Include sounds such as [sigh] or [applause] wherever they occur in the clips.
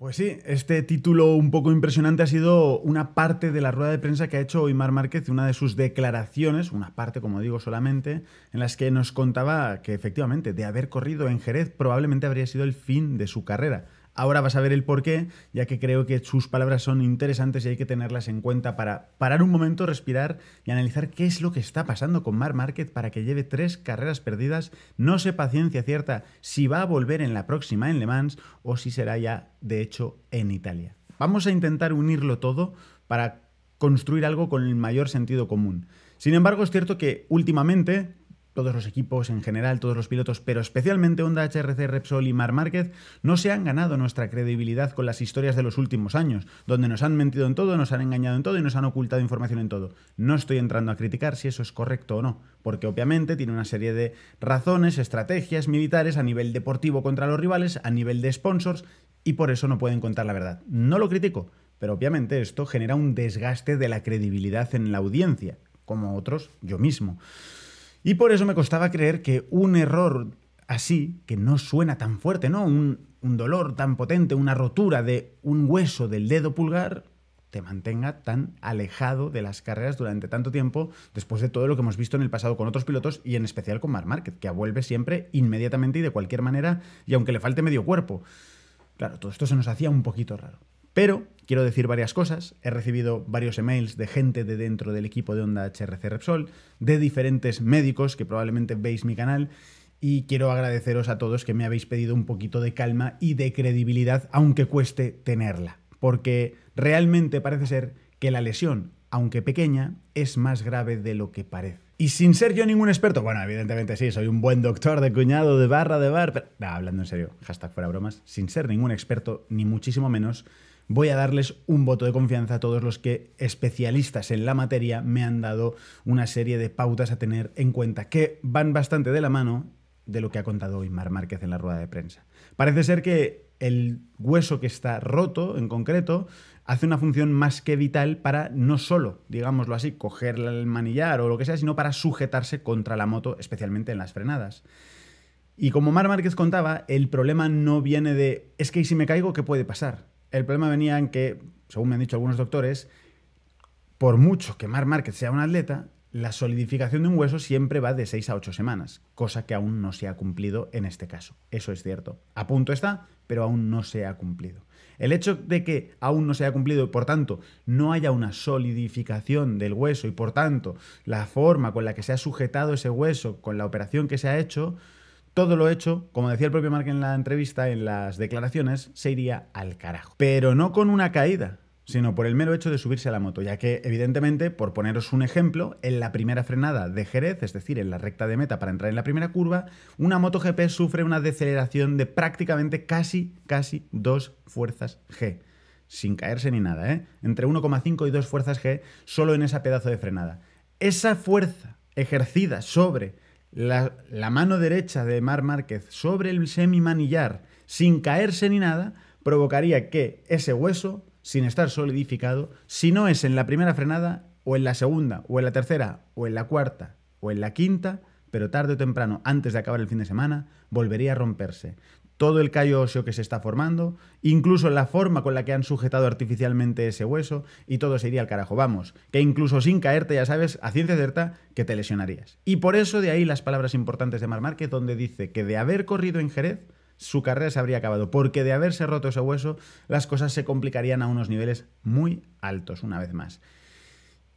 Pues sí, este título un poco impresionante ha sido una parte de la rueda de prensa que ha hecho Oymar Márquez, una de sus declaraciones, una parte, como digo, solamente, en las que nos contaba que efectivamente, de haber corrido en Jerez, probablemente habría sido el fin de su carrera. Ahora vas a ver el porqué, ya que creo que sus palabras son interesantes y hay que tenerlas en cuenta para parar un momento, respirar y analizar qué es lo que está pasando con Mar Market para que lleve tres carreras perdidas. No sé paciencia cierta si va a volver en la próxima en Le Mans o si será ya, de hecho, en Italia. Vamos a intentar unirlo todo para construir algo con el mayor sentido común. Sin embargo, es cierto que últimamente todos los equipos en general, todos los pilotos, pero especialmente Honda HRC, Repsol y Mar Márquez, no se han ganado nuestra credibilidad con las historias de los últimos años, donde nos han mentido en todo, nos han engañado en todo y nos han ocultado información en todo. No estoy entrando a criticar si eso es correcto o no, porque obviamente tiene una serie de razones, estrategias militares a nivel deportivo contra los rivales, a nivel de sponsors, y por eso no pueden contar la verdad. No lo critico, pero obviamente esto genera un desgaste de la credibilidad en la audiencia, como otros yo mismo. Y por eso me costaba creer que un error así, que no suena tan fuerte, ¿no? Un, dolor tan potente, una rotura de un hueso del dedo pulgar, te mantenga tan alejado de las carreras durante tanto tiempo, después de todo lo que hemos visto en el pasado con otros pilotos y en especial con Mark Market, que vuelve siempre inmediatamente y de cualquier manera, y aunque le falte medio cuerpo. Claro, todo esto se nos hacía un poquito raro. Pero Quiero decir varias cosas. He recibido varios emails de gente de dentro del equipo de Onda HRC Repsol, de diferentes médicos que probablemente veis mi canal. Y quiero agradeceros a todos que me habéis pedido un poquito de calma y de credibilidad, aunque cueste tenerla. Porque realmente parece ser que la lesión, aunque pequeña, es más grave de lo que parece. Y sin ser yo ningún experto, bueno, evidentemente sí, soy un buen doctor de cuñado, de barra, de bar, pero hablando en serio, hashtag fuera bromas, sin ser ningún experto, ni muchísimo menos, voy a darles un voto de confianza a todos los que especialistas en la materia me han dado una serie de pautas a tener en cuenta que van bastante de la mano de lo que ha contado hoy Mar Márquez en la rueda de prensa. Parece ser que el hueso que está roto en concreto hace una función más que vital para no solo, digámoslo así, coger el manillar o lo que sea, sino para sujetarse contra la moto, especialmente en las frenadas. Y como Mar Márquez contaba, el problema no viene de es que si me caigo, ¿qué puede pasar? El problema venía en que, según me han dicho algunos doctores, por mucho que Mark Market sea un atleta, la solidificación de un hueso siempre va de 6 a 8 semanas, cosa que aún no se ha cumplido en este caso. Eso es cierto. A punto está, pero aún no se ha cumplido. El hecho de que aún no se haya cumplido y por tanto no haya una solidificación del hueso y por tanto la forma con la que se ha sujetado ese hueso con la operación que se ha hecho, todo lo hecho, como decía el propio Mark en la entrevista, en las declaraciones, se iría al carajo. Pero no con una caída, sino por el mero hecho de subirse a la moto, ya que evidentemente, por poneros un ejemplo, en la primera frenada de Jerez, es decir, en la recta de meta para entrar en la primera curva, una moto GP sufre una deceleración de prácticamente casi, casi dos fuerzas G, sin caerse ni nada, ¿eh? entre 1,5 y 2 fuerzas G solo en esa pedazo de frenada. Esa fuerza ejercida sobre la, mano derecha de Mar Márquez sobre el semimanillar sin caerse ni nada, provocaría que ese hueso, sin estar solidificado, si no es en la primera frenada, o en la segunda, o en la tercera, o en la cuarta, o en la quinta, pero tarde o temprano, antes de acabar el fin de semana, volvería a romperse todo el callo óseo que se está formando, incluso la forma con la que han sujetado artificialmente ese hueso, y todo se iría al carajo. Vamos, que incluso sin caerte, ya sabes, a ciencia cierta, que te lesionarías. Y por eso de ahí las palabras importantes de Mar Márquez, donde dice que de haber corrido en Jerez, su carrera se habría acabado, porque de haberse roto ese hueso, las cosas se complicarían a unos niveles muy altos, una vez más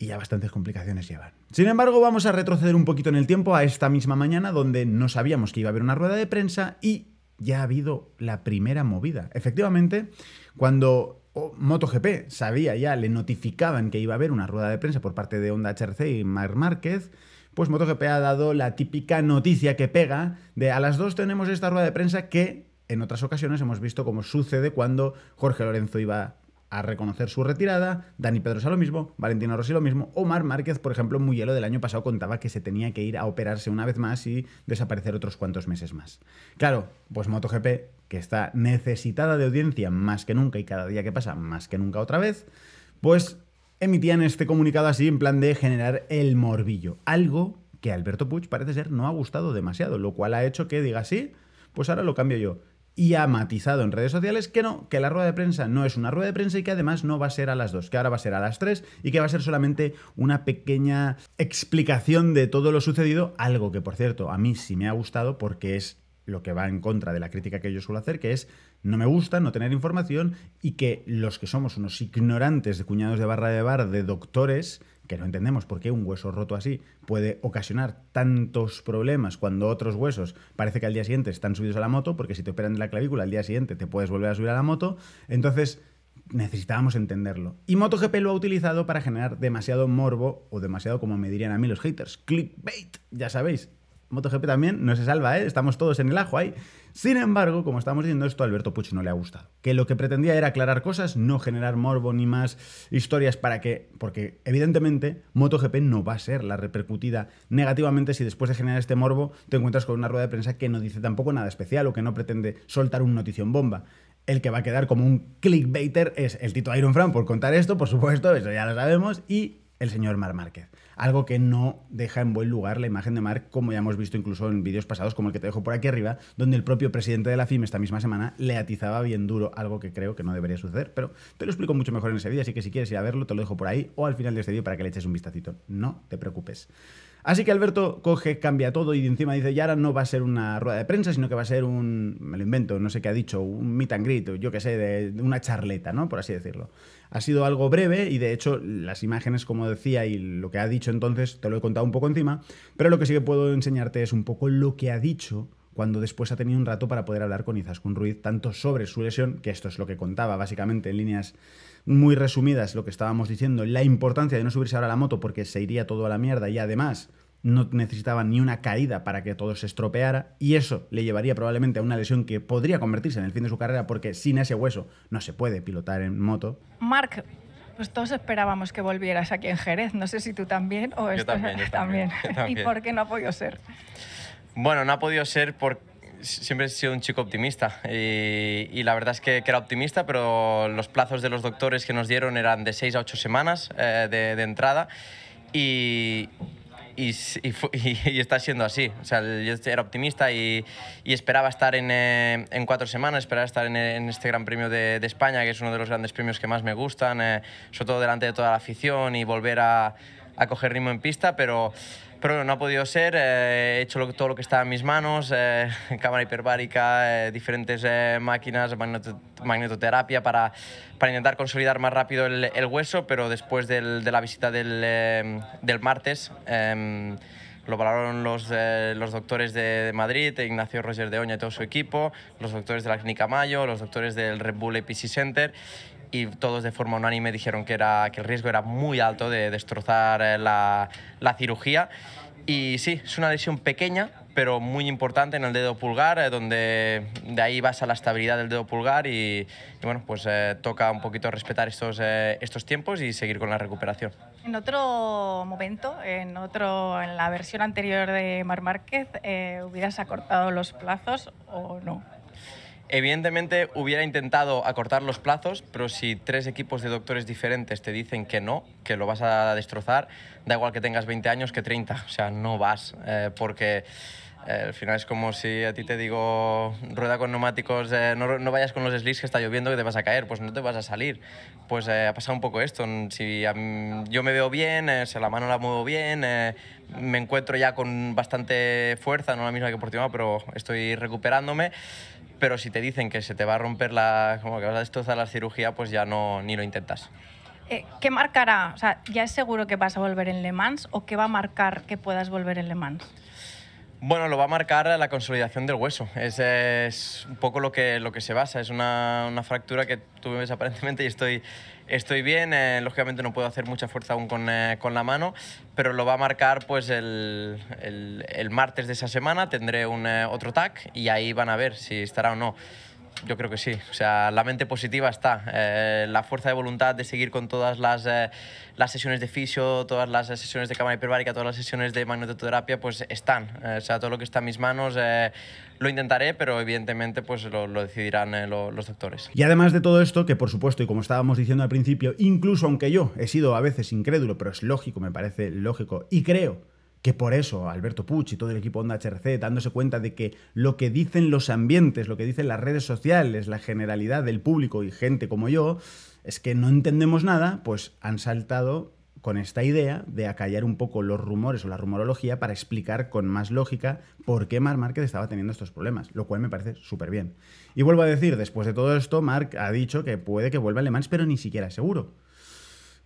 y ya bastantes complicaciones llevan. Sin embargo, vamos a retroceder un poquito en el tiempo a esta misma mañana donde no sabíamos que iba a haber una rueda de prensa y ya ha habido la primera movida. Efectivamente, cuando oh, MotoGP sabía ya, le notificaban que iba a haber una rueda de prensa por parte de Honda HRC y Mayer Márquez, pues MotoGP ha dado la típica noticia que pega de a las dos tenemos esta rueda de prensa que en otras ocasiones hemos visto cómo sucede cuando Jorge Lorenzo iba a reconocer su retirada, Dani Pedrosa lo mismo, Valentino Rossi lo mismo, Omar Márquez, por ejemplo, muy hielo del año pasado contaba que se tenía que ir a operarse una vez más y desaparecer otros cuantos meses más. Claro, pues MotoGP, que está necesitada de audiencia más que nunca y cada día que pasa más que nunca otra vez, pues emitían este comunicado así en plan de generar el morbillo, algo que Alberto Puig parece ser no ha gustado demasiado, lo cual ha hecho que diga sí, pues ahora lo cambio yo y ha matizado en redes sociales que no, que la rueda de prensa no es una rueda de prensa y que además no va a ser a las dos, que ahora va a ser a las tres y que va a ser solamente una pequeña explicación de todo lo sucedido, algo que por cierto a mí sí me ha gustado porque es lo que va en contra de la crítica que yo suelo hacer, que es no me gusta no tener información y que los que somos unos ignorantes de cuñados de barra de bar, de doctores, que no entendemos por qué un hueso roto así puede ocasionar tantos problemas cuando otros huesos parece que al día siguiente están subidos a la moto, porque si te operan de la clavícula al día siguiente te puedes volver a subir a la moto. Entonces necesitábamos entenderlo. Y MotoGP lo ha utilizado para generar demasiado morbo o demasiado, como me dirían a mí los haters, clickbait, ya sabéis, MotoGP también no se salva, ¿eh? estamos todos en el ajo ahí. Sin embargo, como estamos diciendo esto, a Alberto Pucci no le ha gustado. Que lo que pretendía era aclarar cosas, no generar morbo ni más historias para que... Porque evidentemente MotoGP no va a ser la repercutida negativamente si después de generar este morbo te encuentras con una rueda de prensa que no dice tampoco nada especial o que no pretende soltar un notición bomba el que va a quedar como un clickbaiter es el Tito Iron Frank, por contar esto, por supuesto, eso ya lo sabemos, y el señor Mar Márquez. Algo que no deja en buen lugar la imagen de Mar, como ya hemos visto incluso en vídeos pasados, como el que te dejo por aquí arriba, donde el propio presidente de la FIM esta misma semana le atizaba bien duro, algo que creo que no debería suceder, pero te lo explico mucho mejor en ese vídeo, así que si quieres ir a verlo, te lo dejo por ahí o al final de este vídeo para que le eches un vistacito. No te preocupes. Así que Alberto coge, cambia todo y encima dice, ya ahora no va a ser una rueda de prensa, sino que va a ser un, me lo invento, no sé qué ha dicho, un meet and greet, yo qué sé, de una charleta, ¿no? Por así decirlo. Ha sido algo breve y de hecho las imágenes, como decía, y lo que ha dicho entonces, te lo he contado un poco encima, pero lo que sí que puedo enseñarte es un poco lo que ha dicho cuando después ha tenido un rato para poder hablar con Izaskun Ruiz, tanto sobre su lesión, que esto es lo que contaba básicamente en líneas muy resumidas lo que estábamos diciendo, la importancia de no subirse ahora a la moto porque se iría todo a la mierda y además no necesitaba ni una caída para que todo se estropeara y eso le llevaría probablemente a una lesión que podría convertirse en el fin de su carrera porque sin ese hueso no se puede pilotar en moto. Mark, pues todos esperábamos que volvieras aquí en Jerez, no sé si tú también o esto... también, también, [laughs] ¿Y por qué no ha podido ser? Bueno, no ha podido ser porque siempre he sido un chico optimista y, la verdad es que, era optimista, pero los plazos de los doctores que nos dieron eran de 6 a 8 semanas eh, de, de entrada y [laughs] y, está siendo así. O sea, yo era optimista y, esperaba estar en, eh, en, cuatro semanas, esperaba estar en, este Gran Premio de, España, que es uno de los grandes premios que más me gustan, eh, sobre todo delante de toda la afición y volver a a coger ritmo en pista, pero, pero no ha podido ser. Eh, he hecho todo lo que estaba en mis manos, eh, [laughs] cámara hiperbárica, eh, diferentes máquinas, magnetoterapia para, para intentar consolidar más rápido el, hueso, pero después de la visita del, del martes em, lo valoraron los, los doctores de, Madrid, Ignacio Roger de Oña y todo su equipo, los doctores de la Clínica Mayo, los doctores del Red Bull APC Center y todos de forma unánime dijeron que, era, que el riesgo era muy alto de destrozar eh, la, la cirugía. Y sí, es una lesión pequeña, pero muy importante en el dedo pulgar, eh, donde de ahí vas a la estabilidad del dedo pulgar y, bueno, pues eh, toca un poquito respetar estos, estos tiempos y seguir con la recuperación. En otro momento, en, otro, en la versión anterior de Mar Márquez, ¿hubieras acortado los plazos o no? Evidentemente hubiera intentado acortar los plazos, pero si tres equipos de doctores diferentes te dicen que no, que lo vas a destrozar, da igual que tengas 20 años que 30, o sea, no vas, eh, porque eh, al final es como si a ti te digo, rueda con neumáticos, eh, no, vayas con los slicks que está lloviendo que te vas a caer, pues no te vas a salir. Pues eh, ha pasado un poco esto. Si yo me veo bien, si la mano la muevo bien, me encuentro ya con bastante fuerza, no la misma que por ti, pero estoy recuperándome. Pero si te dicen que se te va a romper la, como que vas a la cirugía, pues ya no ni lo intentas. ¿qué marcará? ¿ya es seguro que vas a volver en Le Mans o qué va a marcar que puedas volver en Le Mans? Bueno, lo va a marcar la consolidación del hueso. Es, es un poco lo que, lo que se basa. Es una, fractura que tuve [laughs] aparentemente y estoy, estoy bien. Eh, lógicamente no puedo hacer mucha fuerza aún eh, con, la mano, pero lo va a marcar pues el, martes de esa semana. Tendré un, eh, otro TAC y ahí van a ver si estará o no yo creo que sí. O sea, la mente positiva está. Eh, la fuerza de voluntad de seguir con todas las, eh, las sesiones de fisio, todas las sesiones de cámara hiperbárica, todas las sesiones de magnetoterapia, pues están. Eh, o sea, todo lo que está en mis manos lo intentaré, pero evidentemente pues lo, decidirán los doctores. Y además de todo esto, que por supuesto, y como estábamos diciendo al principio, incluso aunque yo he sido a veces incrédulo, pero es lógico, me parece lógico, y creo que por eso Alberto Pucci y todo el equipo Onda HRC, dándose cuenta de que lo que dicen los ambientes, lo que dicen las redes sociales, la generalidad del público y gente como yo, es que no entendemos nada, pues han saltado con esta idea de acallar un poco los rumores o la rumorología para explicar con más lógica por qué Mark Márquez estaba teniendo estos problemas, lo cual me parece súper bien. Y vuelvo a decir, después de todo esto, Mark ha dicho que puede que vuelva a Alemán, pero ni siquiera es seguro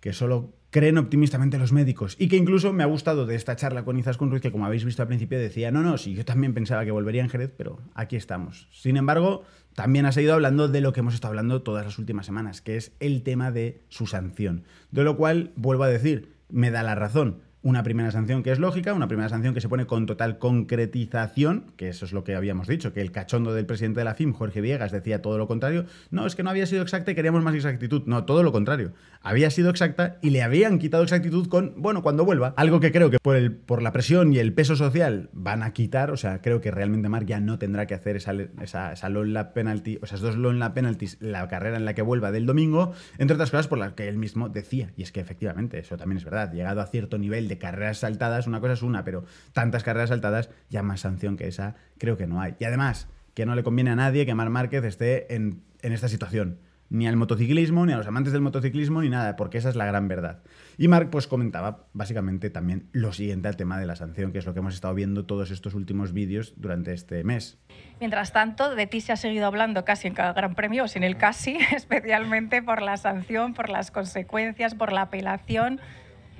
que solo creen optimistamente los médicos y que incluso me ha gustado de esta charla con Izaskun Ruiz que como habéis visto al principio decía, no, no, sí, yo también pensaba que volvería en Jerez, pero aquí estamos. Sin embargo, también ha seguido hablando de lo que hemos estado hablando todas las últimas semanas, que es el tema de su sanción. De lo cual, vuelvo a decir, me da la razón una primera sanción que es lógica, una primera sanción que se pone con total concretización, que eso es lo que habíamos dicho, que el cachondo del presidente de la FIM, Jorge Viegas, decía todo lo contrario. No, es que no había sido exacta y queríamos más exactitud. No, todo lo contrario. Había sido exacta y le habían quitado exactitud con, bueno, cuando vuelva. Algo que creo que por, el, por la presión y el peso social van a quitar, o sea, creo que realmente Marc ya no tendrá que hacer esa, esa, la penalty, o esas dos en la penalties, la carrera en la que vuelva del domingo, entre otras cosas por las que él mismo decía. Y es que efectivamente, eso también es verdad, llegado a cierto nivel de carreras saltadas, una cosa es una, pero tantas carreras saltadas, ya más sanción que esa creo que no hay. Y además, que no le conviene a nadie que Mar Márquez esté en, esta situación. Ni al motociclismo, ni a los amantes del motociclismo, ni nada, porque esa es la gran verdad. Y Marc pues comentaba básicamente también lo siguiente al tema de la sanción, que es lo que hemos estado viendo todos estos últimos vídeos durante este mes. Mientras tanto, de ti se ha seguido hablando casi en cada Gran Premio, o sin el casi, [laughs] especialmente por la sanción, por las consecuencias, por la apelación.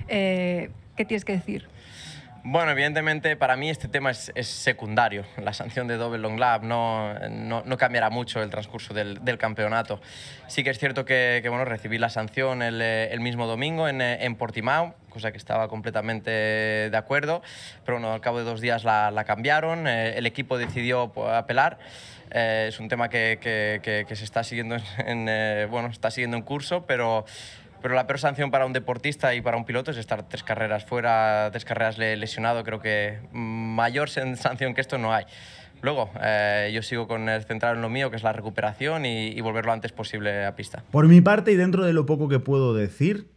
Eh, ¿Qué tienes que decir? Bueno, evidentemente para mí este tema es, secundario. [laughs] La sanción de Double Long Lab no, no, no cambiará mucho el transcurso del, del, campeonato. Sí que es cierto que, que bueno, recibí la sanción el, eh, el mismo domingo en, eh, en, Portimao, cosa que estaba completamente de acuerdo, pero bueno, al cabo de dos días la, la cambiaron, eh, el equipo decidió pues, apelar. es un tema que, que, que, que, se está siguiendo en, bueno, está siguiendo en curso, pero pero la peor sanción para un deportista y para un piloto es estar tres carreras fuera, tres carreras lesionado. Creo que mayor sanción que esto no hay. Luego, eh, yo sigo con el central en lo mío, que es la recuperación y, y volver lo antes posible a pista. Por mi parte, y dentro de lo poco que puedo decir,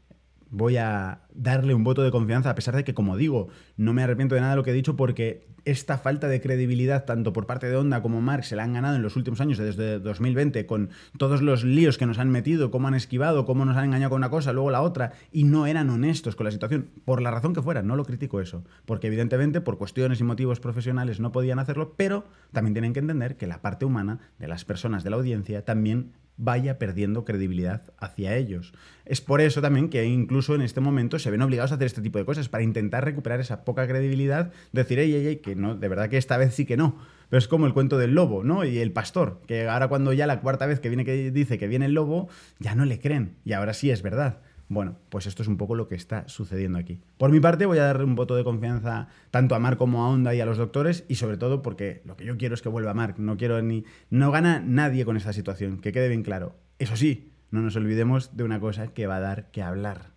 voy a darle un voto de confianza, a pesar de que, como digo, no me arrepiento de nada de lo que he dicho porque esta falta de credibilidad, tanto por parte de Onda como Marx, se la han ganado en los últimos años, desde 2020, con todos los líos que nos han metido, cómo han esquivado, cómo nos han engañado con una cosa, luego la otra, y no eran honestos con la situación, por la razón que fuera, no lo critico eso, porque evidentemente por cuestiones y motivos profesionales no podían hacerlo, pero también tienen que entender que la parte humana de las personas de la audiencia también vaya perdiendo credibilidad hacia ellos. Es por eso también que incluso en este momento se ven obligados a hacer este tipo de cosas, para intentar recuperar esa poca credibilidad, decir, ey, ey, que no, de verdad que esta vez sí que no. Pero es como el cuento del lobo, ¿no? Y el pastor, que ahora cuando ya la cuarta vez que viene que dice que viene el lobo, ya no le creen, y ahora sí es verdad. Bueno, pues esto es un poco lo que está sucediendo aquí. Por mi parte, voy a darle un voto de confianza tanto a Mark como a Honda y a los doctores, y sobre todo porque lo que yo quiero es que vuelva Mark. No quiero ni. No gana nadie con esta situación, que quede bien claro. Eso sí, no nos olvidemos de una cosa que va a dar que hablar.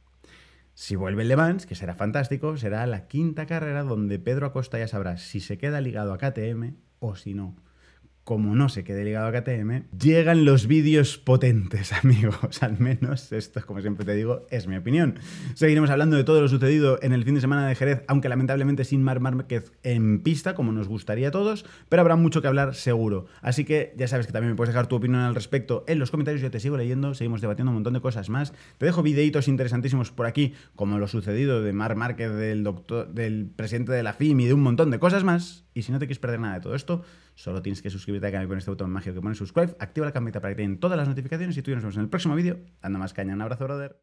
Si vuelve el Le Mans, que será fantástico, será la quinta carrera donde Pedro Acosta ya sabrá si se queda ligado a KTM o si no como no se quede ligado a KTM, llegan los vídeos potentes, [laughs] amigos. Al menos esto, como siempre te digo, es mi opinión. Seguiremos hablando de todo lo sucedido en el fin de semana de Jerez, aunque lamentablemente sin Mar Márquez en pista, como nos gustaría a todos, pero habrá mucho que hablar seguro. Así que ya sabes que también me puedes dejar tu opinión al respecto en los comentarios, yo te sigo leyendo, seguimos debatiendo un montón de cosas más. Te dejo videitos interesantísimos por aquí, como lo sucedido de Mar Márquez, del, doctor, del presidente de la FIM y de un montón de cosas más. Y si no te quieres perder nada de todo esto, Solo tienes que suscribirte al canal con este botón mágico que pone subscribe, activa la campanita para que te den todas las notificaciones y tú y nos vemos en el próximo vídeo. Anda más caña, un abrazo, brother.